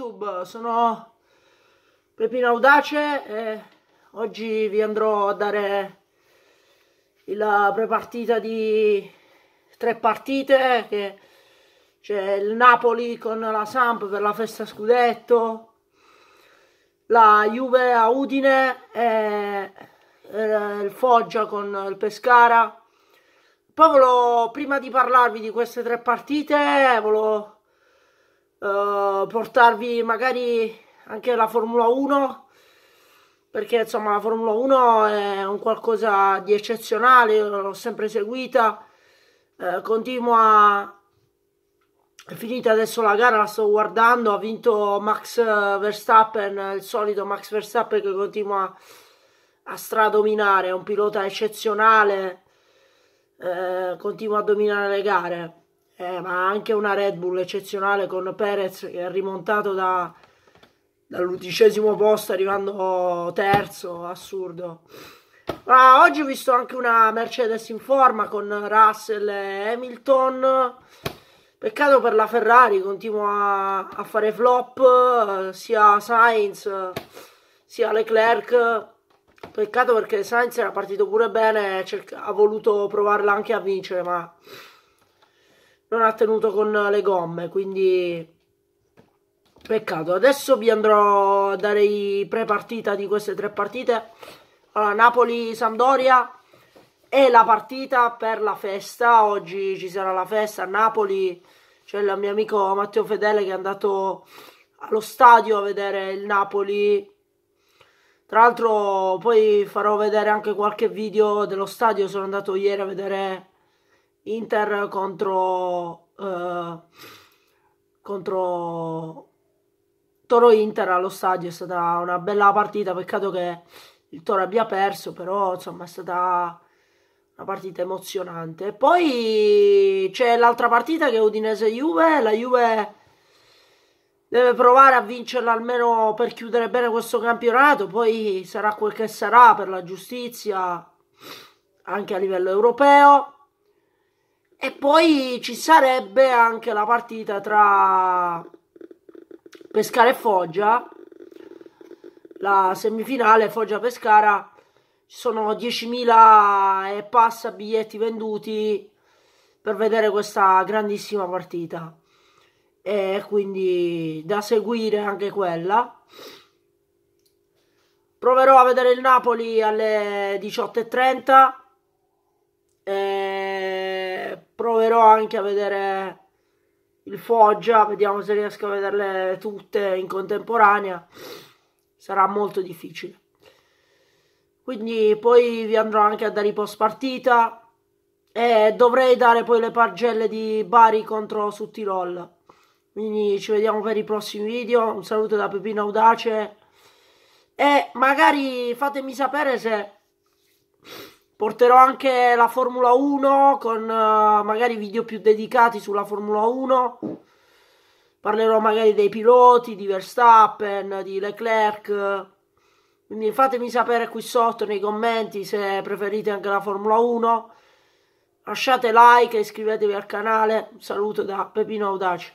YouTube, sono Pepino Audace e oggi vi andrò a dare la prepartita di tre partite che c'è il Napoli con la Samp per la festa scudetto, la Juve a Udine e eh, il Foggia con il Pescara. Poi volevo, prima di parlarvi di queste tre partite, volevo portarvi magari anche la Formula 1 perché insomma la Formula 1 è un qualcosa di eccezionale, l'ho sempre seguita, eh, continua, è finita adesso la gara, la sto guardando, ha vinto Max Verstappen, il solito Max Verstappen che continua a stradominare, è un pilota eccezionale, eh, continua a dominare le gare eh, ma anche una Red Bull eccezionale con Perez che è rimontato da, dall'undicesimo posto arrivando terzo, assurdo. Ma oggi ho visto anche una Mercedes in forma con Russell e Hamilton. Peccato per la Ferrari, continua a fare flop sia Sainz sia Leclerc. Peccato perché Sainz era partito pure bene, e ha voluto provarla anche a vincere, ma non ha tenuto con le gomme, quindi peccato. Adesso vi andrò a dare i pre-partita di queste tre partite. Allora, Napoli-Sandoria e la partita per la festa, oggi ci sarà la festa a Napoli, c'è il mio amico Matteo Fedele che è andato allo stadio a vedere il Napoli. Tra l'altro poi farò vedere anche qualche video dello stadio, sono andato ieri a vedere Inter contro, eh, contro Toro Inter allo stadio è stata una bella partita, peccato che il Toro abbia perso, però insomma è stata una partita emozionante. Poi c'è l'altra partita che è Udinese-Juve, la Juve deve provare a vincerla almeno per chiudere bene questo campionato, poi sarà quel che sarà per la giustizia anche a livello europeo. E poi ci sarebbe anche la partita tra Pescara e Foggia, la semifinale Foggia-Pescara. Ci sono 10.000 e passa biglietti venduti per vedere questa grandissima partita. E quindi da seguire anche quella. Proverò a vedere il Napoli alle 18.30. E proverò anche a vedere il Foggia, vediamo se riesco a vederle tutte in contemporanea, sarà molto difficile. Quindi poi vi andrò anche a dare i post partita e dovrei dare poi le pagelle di Bari contro su Tirol. Quindi ci vediamo per i prossimi video, un saluto da Pepino Audace e magari fatemi sapere se Porterò anche la Formula 1 con uh, magari video più dedicati sulla Formula 1. Parlerò magari dei piloti, di Verstappen, di Leclerc. Quindi fatemi sapere qui sotto nei commenti se preferite anche la Formula 1. Lasciate like e iscrivetevi al canale. Un saluto da Pepino Audace.